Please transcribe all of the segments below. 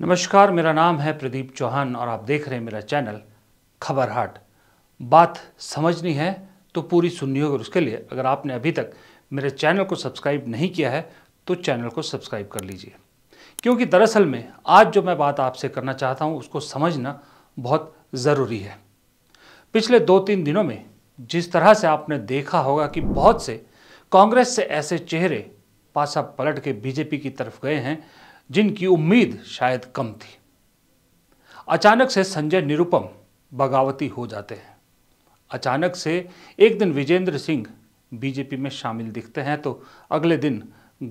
नमस्कार मेरा नाम है प्रदीप चौहान और आप देख रहे हैं मेरा चैनल खबर हाट बात समझनी है तो पूरी सुननी होगी उसके लिए अगर आपने अभी तक मेरे चैनल को सब्सक्राइब नहीं किया है तो चैनल को सब्सक्राइब कर लीजिए क्योंकि दरअसल में आज जो मैं बात आपसे करना चाहता हूँ उसको समझना बहुत ज़रूरी है पिछले दो तीन दिनों में जिस तरह से आपने देखा होगा कि बहुत से कांग्रेस से ऐसे चेहरे पासा पलट के बीजेपी की तरफ गए हैं जिनकी उम्मीद शायद कम थी अचानक से संजय निरुपम बगावती हो जाते हैं अचानक से एक दिन विजेंद्र सिंह बीजेपी में शामिल दिखते हैं तो अगले दिन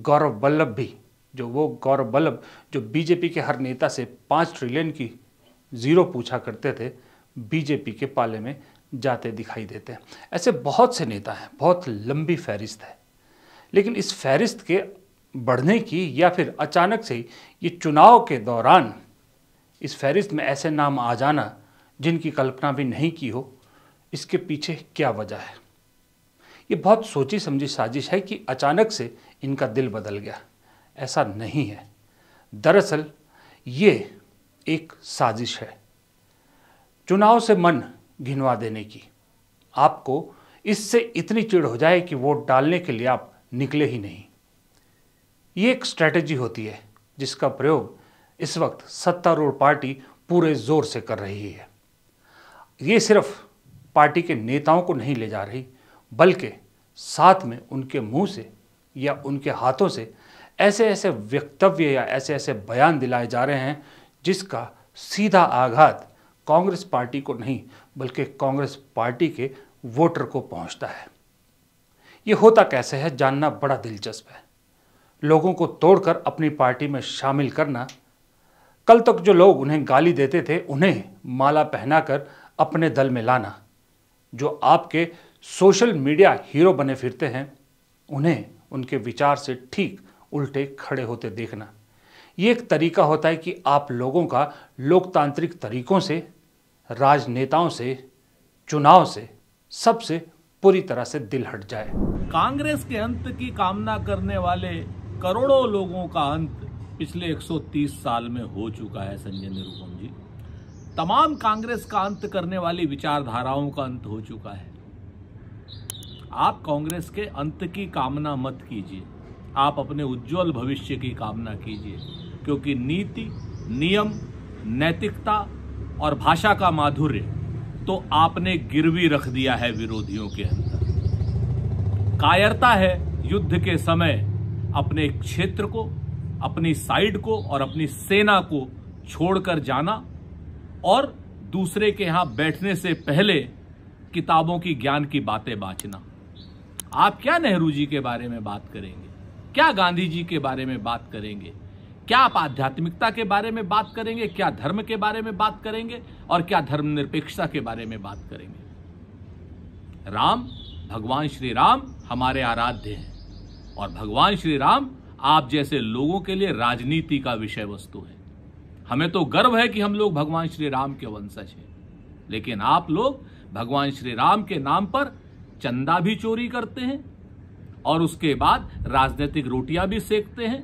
गौरव बल्लभ भी जो वो गौरव बल्लभ जो बीजेपी के हर नेता से पाँच ट्रिलियन की ज़ीरो पूछा करते थे बीजेपी के पाले में जाते दिखाई देते हैं ऐसे बहुत से नेता हैं बहुत लंबी फहरिस्त है लेकिन इस फहरिस्त के बढ़ने की या फिर अचानक से ये चुनाव के दौरान इस फहरिस्त में ऐसे नाम आ जाना जिनकी कल्पना भी नहीं की हो इसके पीछे क्या वजह है ये बहुत सोची समझी साजिश है कि अचानक से इनका दिल बदल गया ऐसा नहीं है दरअसल ये एक साजिश है चुनाव से मन घिनवा देने की आपको इससे इतनी चिड़ हो जाए कि वोट डालने के लिए आप निकले ही नहीं ये एक स्ट्रैटेजी होती है जिसका प्रयोग इस वक्त सत्तारूढ़ पार्टी पूरे जोर से कर रही है ये सिर्फ पार्टी के नेताओं को नहीं ले जा रही बल्कि साथ में उनके मुंह से या उनके हाथों से ऐसे ऐसे वक्तव्य या ऐसे ऐसे बयान दिलाए जा रहे हैं जिसका सीधा आघात कांग्रेस पार्टी को नहीं बल्कि कांग्रेस पार्टी के वोटर को पहुंचता है ये होता कैसे है जानना बड़ा दिलचस्प है लोगों को तोड़कर अपनी पार्टी में शामिल करना कल तक जो लोग उन्हें गाली देते थे उन्हें माला पहनाकर अपने दल में लाना जो आपके सोशल मीडिया हीरो बने फिरते हैं उन्हें उनके विचार से ठीक उल्टे खड़े होते देखना ये एक तरीका होता है कि आप लोगों का लोकतांत्रिक तरीकों से राजनेताओं से चुनाव से सबसे पूरी तरह से दिल हट जाए कांग्रेस के अंत की कामना करने वाले करोड़ों लोगों का अंत पिछले 130 साल में हो चुका है संजय निरुपम जी तमाम कांग्रेस का अंत करने वाली विचारधाराओं का अंत हो चुका है आप कांग्रेस के अंत की कामना मत कीजिए आप अपने उज्जवल भविष्य की कामना कीजिए क्योंकि नीति नियम नैतिकता और भाषा का माधुर्य तो आपने गिरवी रख दिया है विरोधियों के अंदर कायरता है युद्ध के समय अपने क्षेत्र को अपनी साइड को और अपनी सेना को छोड़कर जाना और दूसरे के यहां बैठने से पहले किताबों की ज्ञान की बातें बांचना आप क्या नेहरू जी के बारे में बात करेंगे क्या गांधी जी के बारे में बात करेंगे क्या आप आध्यात्मिकता के बारे में बात करेंगे क्या धर्म के बारे में बात करेंगे और क्या धर्मनिरपेक्षता के बारे में बात करेंगे राम भगवान श्री राम हमारे आराध्य हैं और भगवान श्री राम आप जैसे लोगों के लिए राजनीति का विषय वस्तु है हमें तो गर्व है कि हम लोग भगवान श्री राम के वंशज हैं लेकिन आप लोग भगवान श्री राम के नाम पर चंदा भी चोरी करते हैं और उसके बाद राजनीतिक रोटियां भी सेकते हैं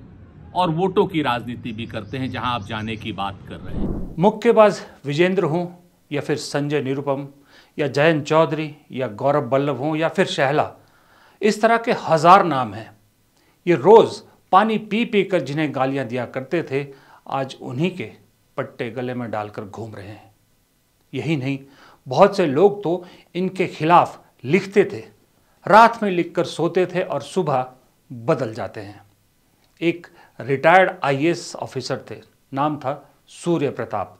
और वोटों की राजनीति भी करते हैं जहां आप जाने की बात कर रहे हैं मुक्केबाज विजेंद्र हों या फिर संजय निरुपम या जयंत चौधरी या गौरव बल्लभ हों या फिर शहला इस तरह के हजार नाम हैं ये रोज़ पानी पी पी कर जिन्हें गालियां दिया करते थे आज उन्हीं के पट्टे गले में डालकर घूम रहे हैं यही नहीं बहुत से लोग तो इनके खिलाफ लिखते थे रात में लिखकर सोते थे और सुबह बदल जाते हैं एक रिटायर्ड आईएएस ऑफिसर थे नाम था सूर्य प्रताप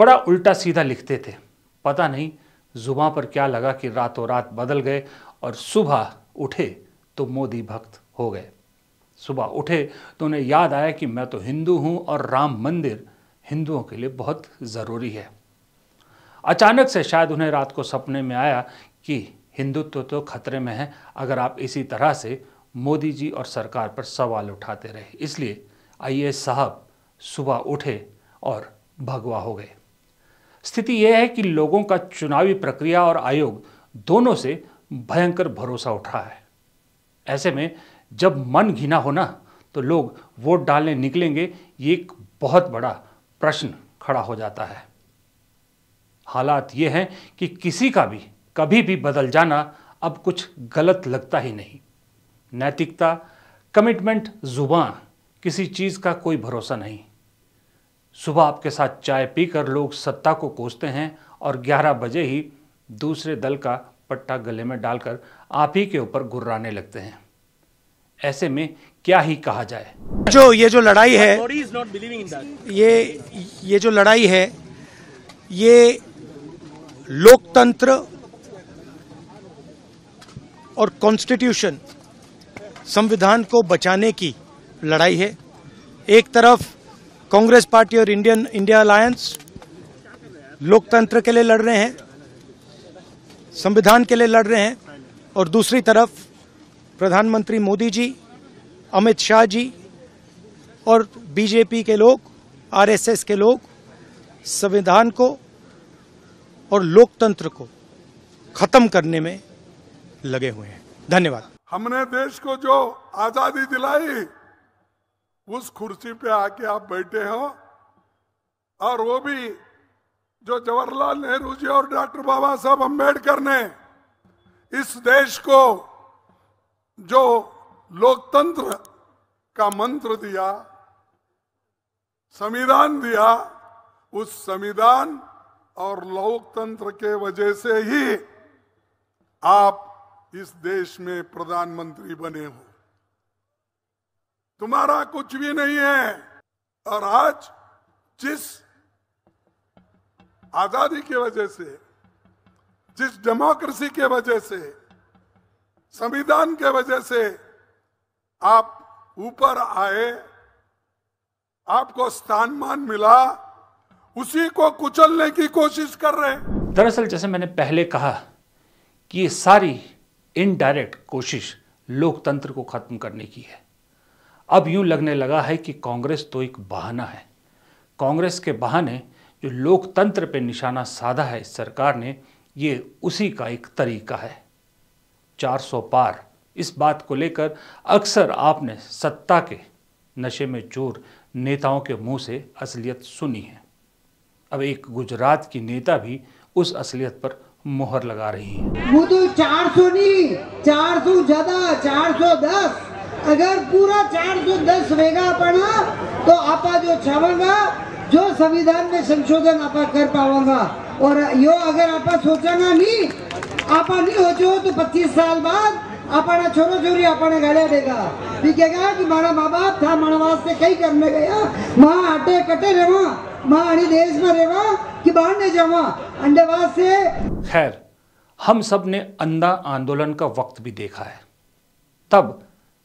बड़ा उल्टा सीधा लिखते थे पता नहीं जुबा पर क्या लगा कि रातों रात बदल गए और सुबह उठे तो मोदी भक्त हो गए सुबह उठे तो उन्हें याद आया कि मैं तो हिंदू हूं और राम मंदिर हिंदुओं के लिए बहुत ज़रूरी है अचानक से शायद उन्हें रात को सपने में आया कि हिंदुत्व तो खतरे में है अगर आप इसी तरह से मोदी जी और सरकार पर सवाल उठाते रहे इसलिए आई साहब सुबह उठे और भगवा हो गए स्थिति यह है कि लोगों का चुनावी प्रक्रिया और आयोग दोनों से भयंकर भरोसा उठा है ऐसे में जब मन घिना हो ना तो लोग वोट डालने निकलेंगे ये एक बहुत बड़ा प्रश्न खड़ा हो जाता है हालात ये हैं कि किसी का भी कभी भी बदल जाना अब कुछ गलत लगता ही नहीं नैतिकता कमिटमेंट जुबान किसी चीज़ का कोई भरोसा नहीं सुबह आपके साथ चाय पीकर लोग सत्ता को कोसते हैं और 11 बजे ही दूसरे दल का पट्टा गले में डालकर आप ही के ऊपर गुर्राने लगते हैं ऐसे में क्या ही कहा जाए जो ये जो लड़ाई है ये ये जो लड़ाई है ये लोकतंत्र और कॉन्स्टिट्यूशन संविधान को बचाने की लड़ाई है एक तरफ कांग्रेस पार्टी और इंडियन इंडिया अलायंस लोकतंत्र के लिए लड़ रहे हैं संविधान के लिए लड़ रहे हैं और दूसरी तरफ प्रधानमंत्री मोदी जी अमित शाह जी और बीजेपी के लोग आरएसएस के लोग संविधान को और लोकतंत्र को खत्म करने में लगे हुए हैं धन्यवाद हमने देश को जो आजादी दिलाई उस कुर्सी पे आके आप बैठे हो और वो भी जो जवाहरलाल नेहरू जी और डॉक्टर बाबा साहब अम्बेडकर ने इस देश को जो लोकतंत्र का मंत्र दिया संविधान दिया उस संविधान और लोकतंत्र के वजह से ही आप इस देश में प्रधानमंत्री बने हो तुम्हारा कुछ भी नहीं है और आज जिस आजादी के वजह से जिस डेमोक्रेसी के वजह से संविधान के वजह से आप ऊपर आए आपको स्थान मान मिला उसी को कुचलने की कोशिश कर रहे दरअसल जैसे मैंने पहले कहा कि ये सारी इनडायरेक्ट कोशिश लोकतंत्र को खत्म करने की है अब यूं लगने लगा है कि कांग्रेस तो एक बहाना है कांग्रेस के बहाने जो लोकतंत्र पे निशाना साधा है इस सरकार ने ये उसी का एक तरीका है 400 पार इस बात को लेकर अक्सर आपने सत्ता के नशे में चूर नेताओं के मुंह से असलियत सुनी है अब एक गुजरात की नेता भी उस असलियत पर मोहर लगा रही है वो तो 400 नहीं 400 ज्यादा 410 अगर पूरा 410 वेगा पड़ा तो आपा जो छावगा जो संविधान में संशोधन आपा कर पावगा और यो अगर आपा सोचा ना नहीं आपानी हो जो तो 25 साल बाद आपाना छोरो छोरी आपाने गाले देगा भी कहेगा कि मारा माँ बाप था मनवास से कई करने गया माँ आटे कटे रेवा माँ अनि देश में रेवा कि बाहर नहीं जावा अंडेवास से खैर हम सब ने अंधा आंदोलन का वक्त भी देखा है तब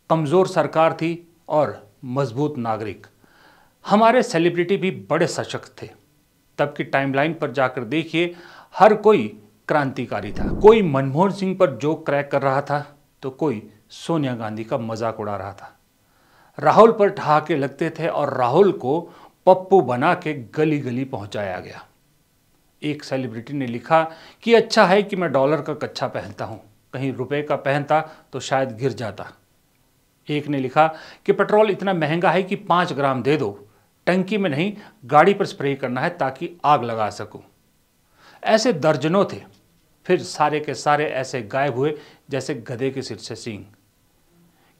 कमजोर सरकार थी और मजबूत नागरिक हमारे सेलिब्रिटी भी बड़े सशक्त थे तब की टाइमलाइन पर जाकर देखिए हर कोई क्रांतिकारी था कोई मनमोहन सिंह पर जोक क्रैक कर रहा था तो कोई सोनिया गांधी का मजाक उड़ा रहा था राहुल पर ठहाके लगते थे और राहुल को पप्पू बना के गली गली पहुंचाया गया एक सेलिब्रिटी ने लिखा कि अच्छा है कि मैं डॉलर का कच्चा पहनता हूं कहीं रुपए का पहनता तो शायद गिर जाता एक ने लिखा कि पेट्रोल इतना महंगा है कि पांच ग्राम दे दो टंकी में नहीं गाड़ी पर स्प्रे करना है ताकि आग लगा सकूं ऐसे दर्जनों थे फिर सारे के सारे ऐसे गायब हुए जैसे गधे के सिर से सींग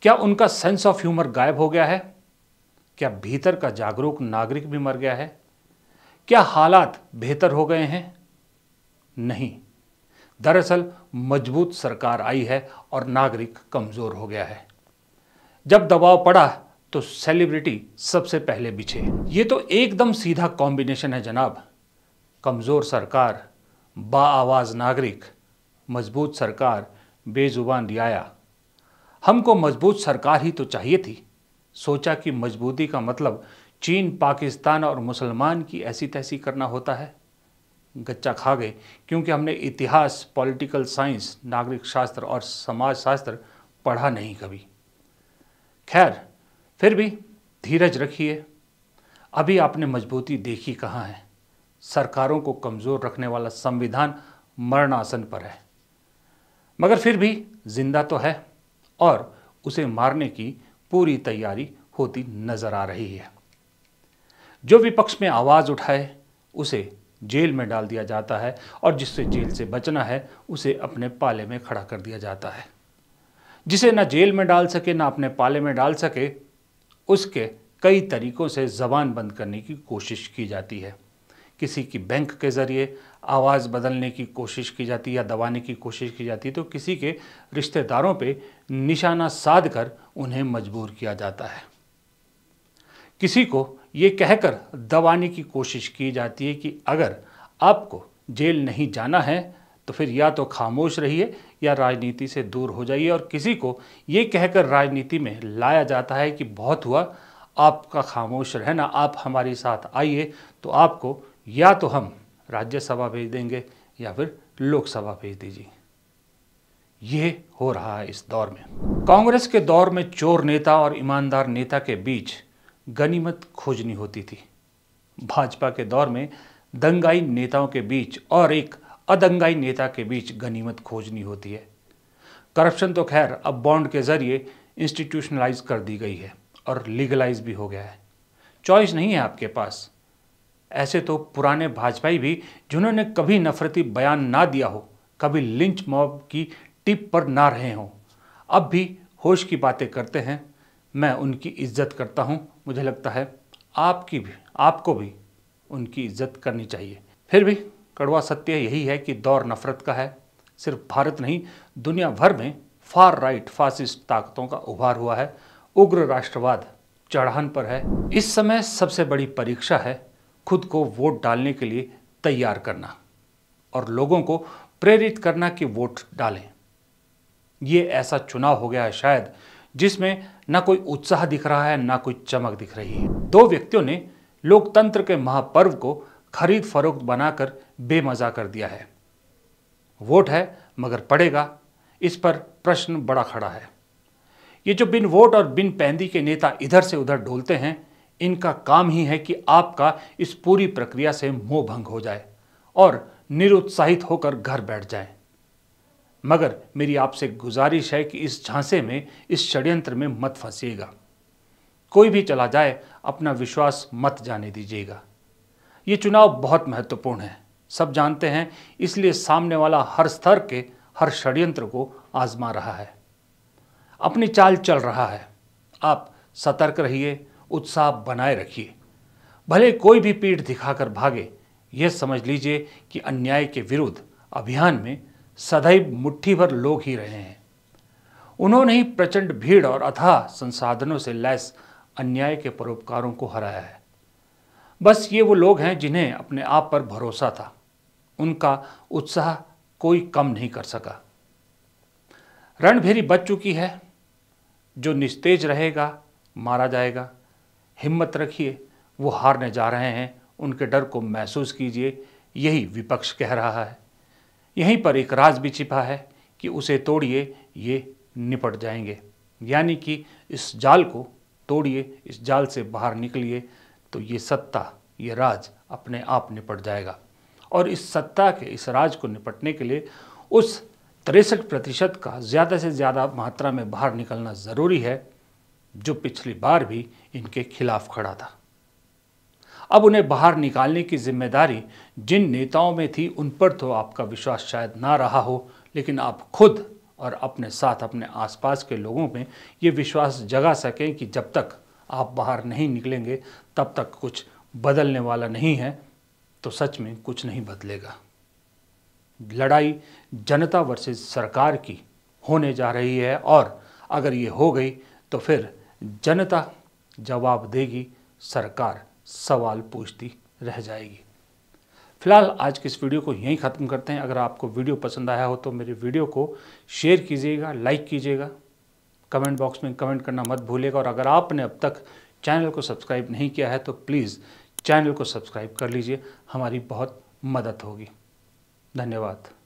क्या उनका सेंस ऑफ ह्यूमर गायब हो गया है क्या भीतर का जागरूक नागरिक भी मर गया है क्या हालात बेहतर हो गए हैं नहीं दरअसल मजबूत सरकार आई है और नागरिक कमज़ोर हो गया है जब दबाव पड़ा तो सेलिब्रिटी सबसे पहले बिछे ये तो एकदम सीधा कॉम्बिनेशन है जनाब कमज़ोर सरकार बाआवाज़ नागरिक मजबूत सरकार बेजुबान रियाया हमको मजबूत सरकार ही तो चाहिए थी सोचा कि मजबूती का मतलब चीन पाकिस्तान और मुसलमान की ऐसी तैसी करना होता है गच्चा खा गए क्योंकि हमने इतिहास पॉलिटिकल साइंस नागरिक शास्त्र और समाज शास्त्र पढ़ा नहीं कभी खैर फिर भी धीरज रखिए अभी आपने मजबूती देखी कहाँ है सरकारों को कमज़ोर रखने वाला संविधान मरणासन पर है मगर फिर भी जिंदा तो है और उसे मारने की पूरी तैयारी होती नजर आ रही है जो विपक्ष में आवाज़ उठाए उसे जेल में डाल दिया जाता है और जिससे जेल से बचना है उसे अपने पाले में खड़ा कर दिया जाता है जिसे ना जेल में डाल सके ना अपने पाले में डाल सके उसके कई तरीकों से जबान बंद करने की कोशिश की जाती है किसी की बैंक के ज़रिए आवाज़ बदलने की कोशिश की जाती या दबाने की कोशिश की जाती तो किसी के रिश्तेदारों पे निशाना साध कर उन्हें मजबूर किया जाता है किसी को ये कहकर दबाने की कोशिश की जाती है कि अगर आपको जेल नहीं जाना है तो फिर या तो खामोश रहिए या राजनीति से दूर हो जाइए और किसी को ये कहकर राजनीति में लाया जाता है कि बहुत हुआ आपका खामोश रहना आप हमारे साथ आइए तो आपको या तो हम राज्यसभा भेज देंगे या फिर लोकसभा भेज दीजिए ये हो रहा है इस दौर में कांग्रेस के दौर में चोर नेता और ईमानदार नेता के बीच गनीमत खोजनी होती थी भाजपा के दौर में दंगाई नेताओं के बीच और एक अदंगाई नेता के बीच गनीमत खोजनी होती है करप्शन तो खैर अब बॉन्ड के जरिए इंस्टीट्यूशनलाइज कर दी गई है और लीगलाइज भी हो गया है चॉइस नहीं है आपके पास ऐसे तो पुराने भाजपाई भी जिन्होंने कभी नफरती बयान ना दिया हो कभी लिंच मॉब की टिप पर ना रहे हों अब भी होश की बातें करते हैं मैं उनकी इज्जत करता हूं मुझे लगता है आपकी भी आपको भी उनकी इज्जत करनी चाहिए फिर भी कड़वा सत्य यही है कि दौर नफरत का है सिर्फ भारत नहीं दुनिया भर में फार राइट फासिस्ट ताकतों का उभार हुआ है उग्र राष्ट्रवाद चढ़ान पर है इस समय सबसे बड़ी परीक्षा है खुद को वोट डालने के लिए तैयार करना और लोगों को प्रेरित करना कि वोट डालें ये ऐसा चुनाव हो गया है शायद जिसमें ना कोई उत्साह दिख रहा है ना कोई चमक दिख रही है दो व्यक्तियों ने लोकतंत्र के महापर्व को खरीद फरोख्त बनाकर बेमजा कर दिया है वोट है मगर पड़ेगा इस पर प्रश्न बड़ा खड़ा है ये जो बिन वोट और बिन पैंदी के नेता इधर से उधर ढोलते हैं इनका काम ही है कि आपका इस पूरी प्रक्रिया से मोह भंग हो जाए और निरुत्साहित होकर घर बैठ जाए मगर मेरी आपसे गुजारिश है कि इस झांसे में इस षड्यंत्र में मत फंसीगा कोई भी चला जाए अपना विश्वास मत जाने दीजिएगा ये चुनाव बहुत महत्वपूर्ण है सब जानते हैं इसलिए सामने वाला हर स्तर के हर षड्यंत्र को आजमा रहा है अपनी चाल चल रहा है आप सतर्क रहिए उत्साह बनाए रखिए भले कोई भी पीठ दिखाकर भागे यह समझ लीजिए कि अन्याय के विरुद्ध अभियान में सदैव मुट्ठी भर लोग ही रहे हैं उन्होंने ही प्रचंड भीड़ और अथाह संसाधनों से लैस अन्याय के परोपकारों को हराया है बस ये वो लोग हैं जिन्हें अपने आप पर भरोसा था उनका उत्साह कोई कम नहीं कर सका रणभेरी बच चुकी है जो निस्तेज रहेगा मारा जाएगा हिम्मत रखिए वो हारने जा रहे हैं उनके डर को महसूस कीजिए यही विपक्ष कह रहा है यहीं पर एक राज भी छिपा है कि उसे तोड़िए ये निपट जाएंगे यानी कि इस जाल को तोड़िए इस जाल से बाहर निकलिए तो ये सत्ता ये राज अपने आप निपट जाएगा और इस सत्ता के इस राज को निपटने के लिए उस तिरसठ प्रतिशत का ज़्यादा से ज़्यादा मात्रा में बाहर निकलना ज़रूरी है जो पिछली बार भी इनके खिलाफ खड़ा था अब उन्हें बाहर निकालने की जिम्मेदारी जिन नेताओं में थी उन पर तो आपका विश्वास शायद ना रहा हो लेकिन आप खुद और अपने साथ अपने आसपास के लोगों में ये विश्वास जगा सकें कि जब तक आप बाहर नहीं निकलेंगे तब तक कुछ बदलने वाला नहीं है तो सच में कुछ नहीं बदलेगा लड़ाई जनता वर्सेज सरकार की होने जा रही है और अगर ये हो गई तो फिर जनता जवाब देगी सरकार सवाल पूछती रह जाएगी फिलहाल आज के इस वीडियो को यहीं ख़त्म करते हैं अगर आपको वीडियो पसंद आया हो तो मेरे वीडियो को शेयर कीजिएगा लाइक कीजिएगा कमेंट बॉक्स में कमेंट करना मत भूलिएगा और अगर आपने अब तक चैनल को सब्सक्राइब नहीं किया है तो प्लीज़ चैनल को सब्सक्राइब कर लीजिए हमारी बहुत मदद होगी धन्यवाद